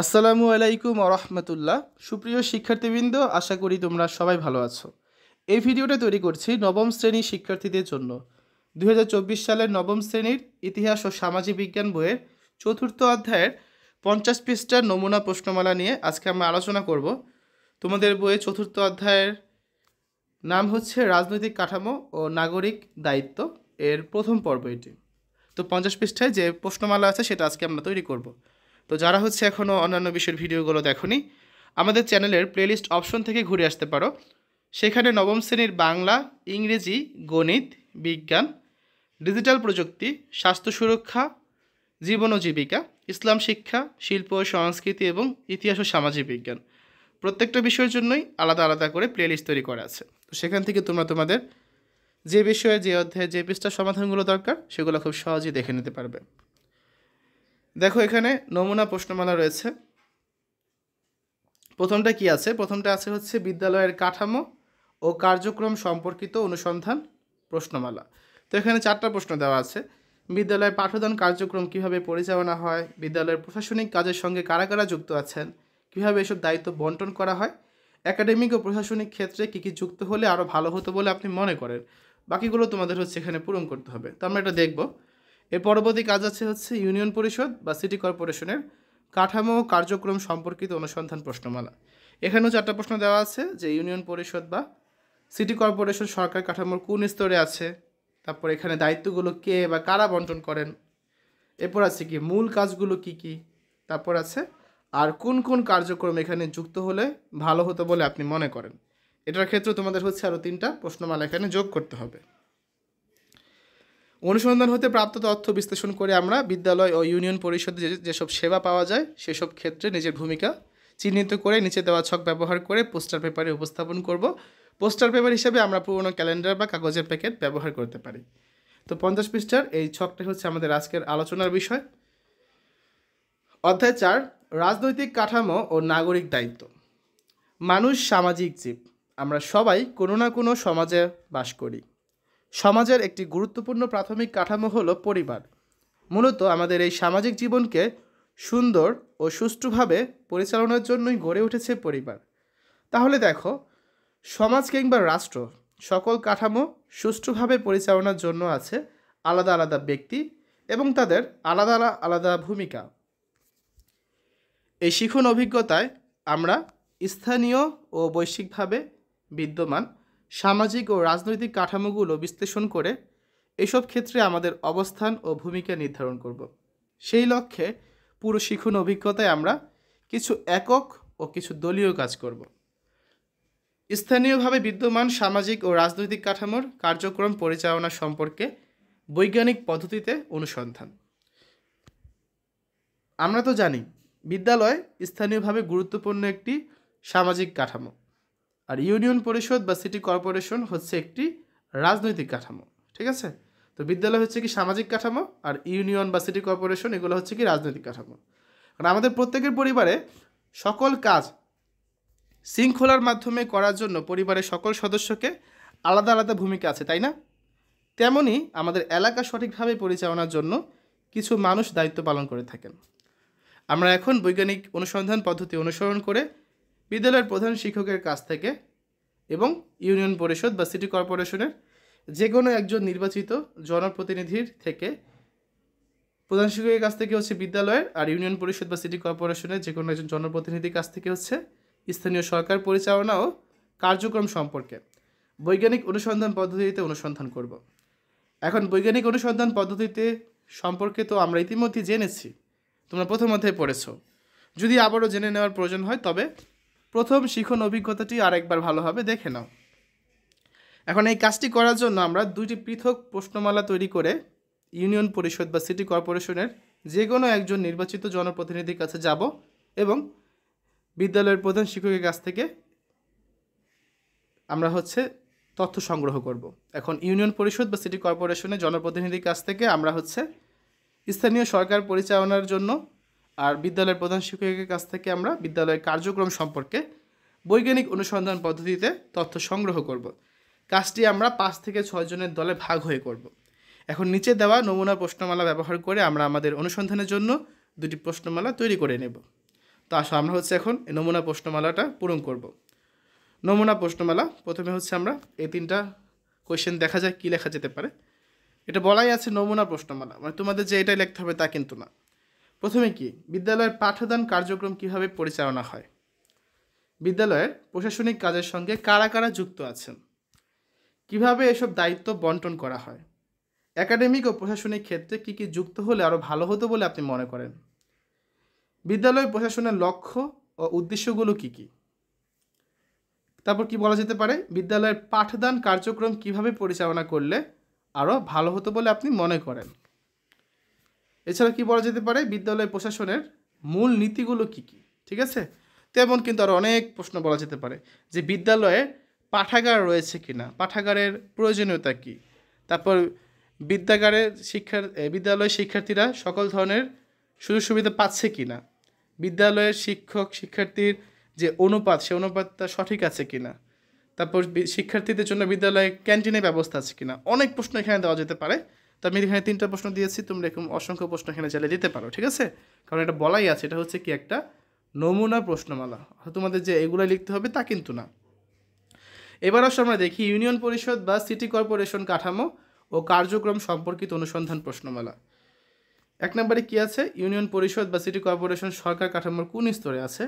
আসসালামু আলাইকুম আরহামতুল্লাহ সুপ্রিয় শিক্ষার্থীবৃন্দ আশা করি তোমরা সবাই ভালো আছো এই ভিডিওটা তৈরি করছি নবম শ্রেণীর শিক্ষার্থীদের জন্য দু সালের নবম শ্রেণীর ইতিহাস ও সামাজিক বিজ্ঞান বইয়ের চতুর্থ অধ্যায়ের পঞ্চাশ পৃষ্ঠার নমুনা প্রশ্নমালা নিয়ে আজকে আমরা আলোচনা করব তোমাদের বইয়ের চতুর্থ অধ্যায়ের নাম হচ্ছে রাজনৈতিক কাঠামো ও নাগরিক দায়িত্ব এর প্রথম পর্ব এটি তো পঞ্চাশ পৃষ্ঠায় যে প্রশ্নমালা আছে সেটা আজকে আমরা তৈরি করবো তো যারা হচ্ছে এখনও অন্যান্য বিষয়ের ভিডিওগুলো দেখনি আমাদের চ্যানেলের প্লেলিস্ট অপশন থেকে ঘুরে আসতে পারো সেখানে নবম শ্রেণীর বাংলা ইংরেজি গণিত বিজ্ঞান ডিজিটাল প্রযুক্তি স্বাস্থ্য সুরক্ষা জীবন ও জীবিকা ইসলাম শিক্ষা শিল্প ও সংস্কৃতি এবং ইতিহাস ও সামাজিক বিজ্ঞান প্রত্যেকটা বিষয়ের জন্যই আলাদা আলাদা করে প্লেলিস্ট তৈরি করা আছে তো সেখান থেকে তোমরা তোমাদের যে বিষয়ে যে অধ্যায়ে যে পৃষ্ঠার সমাধানগুলো দরকার সেগুলো খুব সহজেই দেখে নিতে পারবে দেখো এখানে নমুনা প্রশ্নমালা রয়েছে প্রথমটা কি আছে প্রথমটা আছে হচ্ছে বিদ্যালয়ের কাঠামো ও কার্যক্রম সম্পর্কিত অনুসন্ধান প্রশ্নমালা তো এখানে চারটা প্রশ্ন দেওয়া আছে বিদ্যালয়ের পাঠদান কার্যক্রম কিভাবে পরিচালনা হয় বিদ্যালয়ের প্রশাসনিক কাজের সঙ্গে কারা কারা যুক্ত আছেন কিভাবে এসব দায়িত্ব বন্টন করা হয় একাডেমিক ও প্রশাসনিক ক্ষেত্রে কী কী যুক্ত হলে আরও ভালো হতো বলে আপনি মনে করেন বাকিগুলো তোমাদের হচ্ছে এখানে পূরণ করতে হবে তো আমরা এটা দেখবো এর পরবর্তী কাজ আছে হচ্ছে ইউনিয়ন পরিষদ বা সিটি কর্পোরেশনের কাঠামো কার্যক্রম সম্পর্কিত অনুসন্ধান প্রশ্নমালা এখানেও চারটা প্রশ্ন দেওয়া আছে যে ইউনিয়ন পরিষদ বা সিটি কর্পোরেশন সরকার কাঠামোর কোন স্তরে আছে তারপর এখানে দায়িত্বগুলো কে বা কারা বন্টন করেন এরপর আছে কি মূল কাজগুলো কি কি তারপর আছে আর কোন কোন কার্যক্রম এখানে যুক্ত হলে ভালো হতো বলে আপনি মনে করেন এটার ক্ষেত্রে তোমাদের হচ্ছে আরও তিনটা প্রশ্নমালা এখানে যোগ করতে হবে অনুসন্ধান হতে প্রাপ্ত তথ্য বিশ্লেষণ করে আমরা বিদ্যালয় ও ইউনিয়ন পরিষদে যেসব সেবা পাওয়া যায় সেসব ক্ষেত্রে নিজের ভূমিকা চিহ্নিত করে নিচে দেওয়া ছক ব্যবহার করে পোস্টার পেপারে উপস্থাপন করব পোস্টার পেপার হিসেবে আমরা পুরনো ক্যালেন্ডার বা কাগজের প্যাকেট ব্যবহার করতে পারি তো পঞ্চাশ পৃষ্ঠার এই ছকটা হচ্ছে আমাদের আজকের আলোচনার বিষয় অধ্যায় চার রাজনৈতিক কাঠামো ও নাগরিক দায়িত্ব মানুষ সামাজিক জীব আমরা সবাই কোনো না কোনো সমাজে বাস করি সমাজের একটি গুরুত্বপূর্ণ প্রাথমিক কাঠামো হল পরিবার মূলত আমাদের এই সামাজিক জীবনকে সুন্দর ও সুষ্ঠুভাবে পরিচালনার জন্যই গড়ে উঠেছে পরিবার তাহলে দেখো সমাজ কিংবা রাষ্ট্র সকল কাঠামো সুষ্ঠুভাবে পরিচালনার জন্য আছে আলাদা আলাদা ব্যক্তি এবং তাদের আলাদা আলাদা ভূমিকা এই শিখন অভিজ্ঞতায় আমরা স্থানীয় ও বৈশ্বিকভাবে বিদ্যমান সামাজিক ও রাজনৈতিক কাঠামোগুলো বিশ্লেষণ করে এসব ক্ষেত্রে আমাদের অবস্থান ও ভূমিকা নির্ধারণ করব সেই লক্ষ্যে পুরো শিখুন অভিজ্ঞতায় আমরা কিছু একক ও কিছু দলীয় কাজ করব স্থানীয়ভাবে বিদ্যমান সামাজিক ও রাজনৈতিক কাঠামোর কার্যক্রম পরিচালনা সম্পর্কে বৈজ্ঞানিক পদ্ধতিতে অনুসন্ধান আমরা তো জানি বিদ্যালয় স্থানীয়ভাবে গুরুত্বপূর্ণ একটি সামাজিক কাঠামো আর ইউনিয়ন পরিষদ বা সিটি কর্পোরেশন হচ্ছে একটি রাজনৈতিক কাঠামো ঠিক আছে তো বিদ্যালয় হচ্ছে কি সামাজিক কাঠামো আর ইউনিয়ন বা সিটি কর্পোরেশন এগুলো হচ্ছে কি রাজনৈতিক কাঠামো কারণ আমাদের প্রত্যেকের পরিবারে সকল কাজ শৃঙ্খলার মাধ্যমে করার জন্য পরিবারের সকল সদস্যকে আলাদা আলাদা ভূমিকা আছে তাই না তেমনি আমাদের এলাকা সঠিকভাবে পরিচালনার জন্য কিছু মানুষ দায়িত্ব পালন করে থাকেন আমরা এখন বৈজ্ঞানিক অনুসন্ধান পদ্ধতি অনুসরণ করে বিদ্যালয়ের প্রধান শিক্ষকের কাছ থেকে এবং ইউনিয়ন পরিষদ বা সিটি কর্পোরেশনের যে কোনো একজন নির্বাচিত জনপ্রতিনিধির থেকে প্রধান শিক্ষকের কাছ থেকে হচ্ছে বিদ্যালয়ের আর ইউনিয়ন পরিষদ বা সিটি কর্পোরেশনের যে কোনো একজন জনপ্রতিনিধির কাছ থেকে হচ্ছে স্থানীয় সরকার পরিচালনা ও কার্যক্রম সম্পর্কে বৈজ্ঞানিক অনুসন্ধান পদ্ধতিতে অনুসন্ধান করব এখন বৈজ্ঞানিক অনুসন্ধান পদ্ধতিতে সম্পর্কে তো আমরা ইতিমধ্যে জেনেছি তোমরা প্রথম অধ্যায়ে পড়েছ যদি আবারও জেনে নেওয়ার প্রয়োজন হয় তবে প্রথম শিখন অভিজ্ঞতাটি আরেকবার ভালোভাবে দেখে নাও এখন এই কাজটি করার জন্য আমরা দুইটি পৃথক প্রশ্নমালা তৈরি করে ইউনিয়ন পরিষদ বা সিটি কর্পোরেশনের যে কোনো একজন নির্বাচিত জনপ্রতিনিধির কাছে যাব এবং বিদ্যালয়ের প্রধান শিক্ষকের কাছ থেকে আমরা হচ্ছে তথ্য সংগ্রহ করব এখন ইউনিয়ন পরিষদ বা সিটি কর্পোরেশনের জনপ্রতিনিধির কাছ থেকে আমরা হচ্ছে স্থানীয় সরকার পরিচালনার জন্য আর বিদ্যালয়ের প্রধান শিক্ষকের কাছ থেকে আমরা বিদ্যালয়ের কার্যক্রম সম্পর্কে বৈজ্ঞানিক অনুসন্ধান পদ্ধতিতে তথ্য সংগ্রহ করব। কাজটি আমরা পাঁচ থেকে ছয়জনের দলে ভাগ হয়ে করব। এখন নিচে দেওয়া নমুনা প্রশ্নমালা ব্যবহার করে আমরা আমাদের অনুসন্ধানের জন্য দুটি প্রশ্নমালা তৈরি করে নেব তো আসো আমরা হচ্ছে এখন এই নমুনা প্রশ্নমালাটা পূরণ করব। নমুনা প্রশ্নমালা প্রথমে হচ্ছে আমরা এই তিনটা কোয়েশ্চেন দেখা যায় কী লেখা যেতে পারে এটা বলাই আছে নমুনা প্রশ্নমালা মানে তোমাদের যে এটাই লিখতে হবে তা কিন্তু না প্রথমে কি বিদ্যালয়ের পাঠদান কার্যক্রম কিভাবে পরিচালনা হয় বিদ্যালয়ের প্রশাসনিক কাজের সঙ্গে কারা কারা যুক্ত আছেন কিভাবে এসব দায়িত্ব বন্টন করা হয় একাডেমিক ও প্রশাসনিক ক্ষেত্রে কী কী যুক্ত হলে আরও ভালো হতো বলে আপনি মনে করেন বিদ্যালয় প্রশাসনের লক্ষ্য ও উদ্দেশ্যগুলো কী কী তারপর কি বলা যেতে পারে বিদ্যালয়ের পাঠদান কার্যক্রম কিভাবে পরিচালনা করলে আরও ভালো হতো বলে আপনি মনে করেন এছাড়া কি বলা যেতে পারে বিদ্যালয় প্রশাসনের মূল নীতিগুলো কি কি ঠিক আছে তেমন কিন্তু আরও অনেক প্রশ্ন বলা যেতে পারে যে বিদ্যালয়ে পাঠাগার রয়েছে কি না পাঠাগারের প্রয়োজনীয়তা কি তারপর বিদ্যাগারের শিক্ষার বিদ্যালয়ের শিক্ষার্থীরা সকল ধরনের সুযোগ সুবিধা পাচ্ছে কি না বিদ্যালয়ের শিক্ষক শিক্ষার্থীর যে অনুপাত সে অনুপাতটা সঠিক আছে কি না তারপর শিক্ষার্থীদের জন্য বিদ্যালয়ে ক্যান্টিনের ব্যবস্থা আছে কি না অনেক প্রশ্ন এখানে দেওয়া যেতে পারে তো আমি এখানে তিনটা প্রশ্ন দিয়েছি তোমরা এরকম অসংখ্য প্রশ্ন এখানে চালিয়ে দিতে পারো ঠিক আছে কারণ এটা বলাই আছে এটা হচ্ছে কি একটা নমুনা প্রশ্নমালা তোমাদের যে এগুলো লিখতে হবে তা কিন্তু না এবার আসলে আমরা দেখি ইউনিয়ন পরিষদ বা সিটি কর্পোরেশন কাঠামো ও কার্যক্রম সম্পর্কিত অনুসন্ধান প্রশ্নমালা এক নম্বরে কী আছে ইউনিয়ন পরিষদ বা সিটি কর্পোরেশন সরকার কাঠামোর কোন স্তরে আছে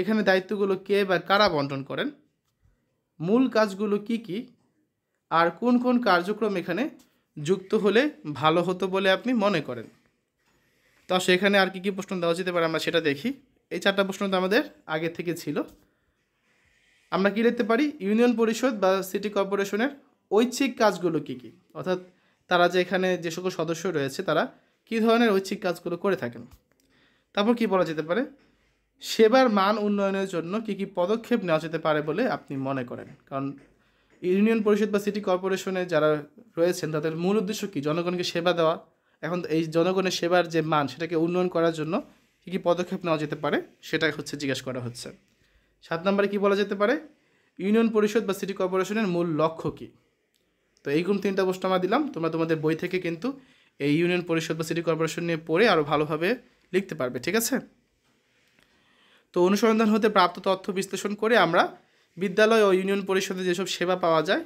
এখানে দায়িত্বগুলো কে বা কারা বন্টন করেন মূল কাজগুলো কি কি আর কোন কোন কার্যক্রম এখানে যুক্ত হলে ভালো হতো বলে আপনি মনে করেন তো সেখানে আর কি কী প্রশ্ন দেওয়া যেতে পারে আমরা সেটা দেখি এই চারটা প্রশ্ন তো আমাদের আগে থেকে ছিল আমরা কী লিখতে পারি ইউনিয়ন পরিষদ বা সিটি কর্পোরেশনের ঐচ্ছিক কাজগুলো কী কী অর্থাৎ তারা যে এখানে যে সকল সদস্য রয়েছে তারা কী ধরনের ঐচ্ছিক কাজগুলো করে থাকেন তারপর কি বলা যেতে পারে সেবার মান উন্নয়নের জন্য কী কী পদক্ষেপ নেওয়া যেতে পারে বলে আপনি মনে করেন কারণ ইউনিয়ন পরিষদ বা সিটি কর্পোরেশনে যারা রয়েছেন তাদের মূল উদ্দেশ্য কী জনগণকে সেবা দেওয়া এখন এই জনগণের সেবার যে মান সেটাকে উন্নয়ন করার জন্য কী কী পদক্ষেপ নেওয়া যেতে পারে সেটা হচ্ছে জিজ্ঞেস করা হচ্ছে সাত নম্বরে কী বলা যেতে পারে ইউনিয়ন পরিষদ বা সিটি কর্পোরেশনের মূল লক্ষ্য কী তো এইরকম তিনটা প্রশ্ন আমরা দিলাম তোমরা তোমাদের বই থেকে কিন্তু এই ইউনিয়ন পরিষদ বা সিটি কর্পোরেশন নিয়ে পড়ে আরও ভালোভাবে লিখতে পারবে ঠিক আছে তো অনুসন্ধান হতে প্রাপ্ত তথ্য বিশ্লেষণ করে আমরা বিদ্যালয় ও ইউনিয়ন পরিষদে যেসব সেবা পাওয়া যায়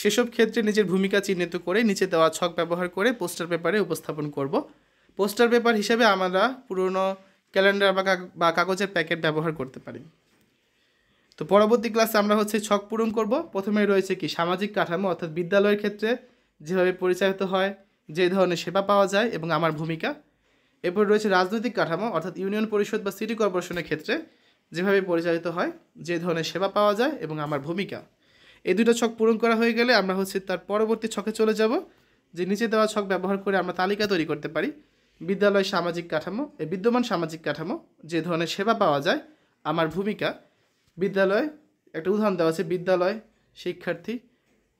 সেসব ক্ষেত্রে নিজের ভূমিকা চিহ্নিত করে নিচে দেওয়া ছক ব্যবহার করে পোস্টার পেপারে উপস্থাপন করব পোস্টার পেপার হিসেবে আমরা পুরনো ক্যালেন্ডার বা কাগজের প্যাকেট ব্যবহার করতে পারি তো পরবর্তী ক্লাসে আমরা হচ্ছে ছক পূরণ করব প্রথমে রয়েছে কি সামাজিক কাঠামো অর্থাৎ বিদ্যালয়ের ক্ষেত্রে যেভাবে পরিচালিত হয় যে ধরনের সেবা পাওয়া যায় এবং আমার ভূমিকা এরপর রয়েছে রাজনৈতিক কাঠামো অর্থাৎ ইউনিয়ন পরিষদ বা সিটি কর্পোরেশনের ক্ষেত্রে যেভাবে পরিচালিত হয় যে ধরনের সেবা পাওয়া যায় এবং আমার ভূমিকা এই দুটো ছক পূরণ করা হয়ে গেলে আমরা হচ্ছে তার পরবর্তী ছকে চলে যাব যে নিচে দেওয়া ছক ব্যবহার করে আমরা তালিকা তৈরি করতে পারি বিদ্যালয় সামাজিক কাঠামো এই বিদ্যমান সামাজিক কাঠামো যে ধরনের সেবা পাওয়া যায় আমার ভূমিকা বিদ্যালয় একটা উদাহরণ দেওয়া আছে বিদ্যালয় শিক্ষার্থী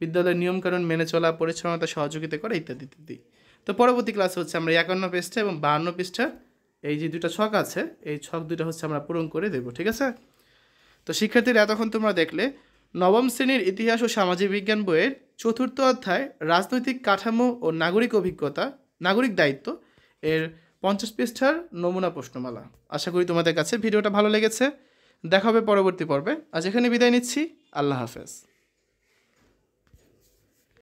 বিদ্যালয়ের নিয়মকানুন মেনে চলা পরিচ্ছন্নতা সহযোগিতা করা ইত্যাদি ইত্যাদি তো পরবর্তী ক্লাস হচ্ছে আমরা একান্ন পৃষ্ঠা এবং বাহান্ন পৃষ্ঠা এই যে দুটা ছক আছে এই ছক দুটা হচ্ছে আমরা পূরণ করে দেব ঠিক আছে তো শিক্ষার্থীরা এতক্ষণ তোমরা দেখলে নবম শ্রেণীর ইতিহাস ও সামাজিক বিজ্ঞান বইয়ের চতুর্থ অধ্যায় রাজনৈতিক কাঠামো ও নাগরিক অভিজ্ঞতা নাগরিক দায়িত্ব এর পঞ্চাশ পৃষ্ঠার নমুনা প্রশ্নমালা আশা করি তোমাদের কাছে ভিডিওটা ভালো লেগেছে দেখা হবে পরবর্তী পর্বে আজ এখানে বিদায় নিচ্ছি আল্লাহ হাফেজ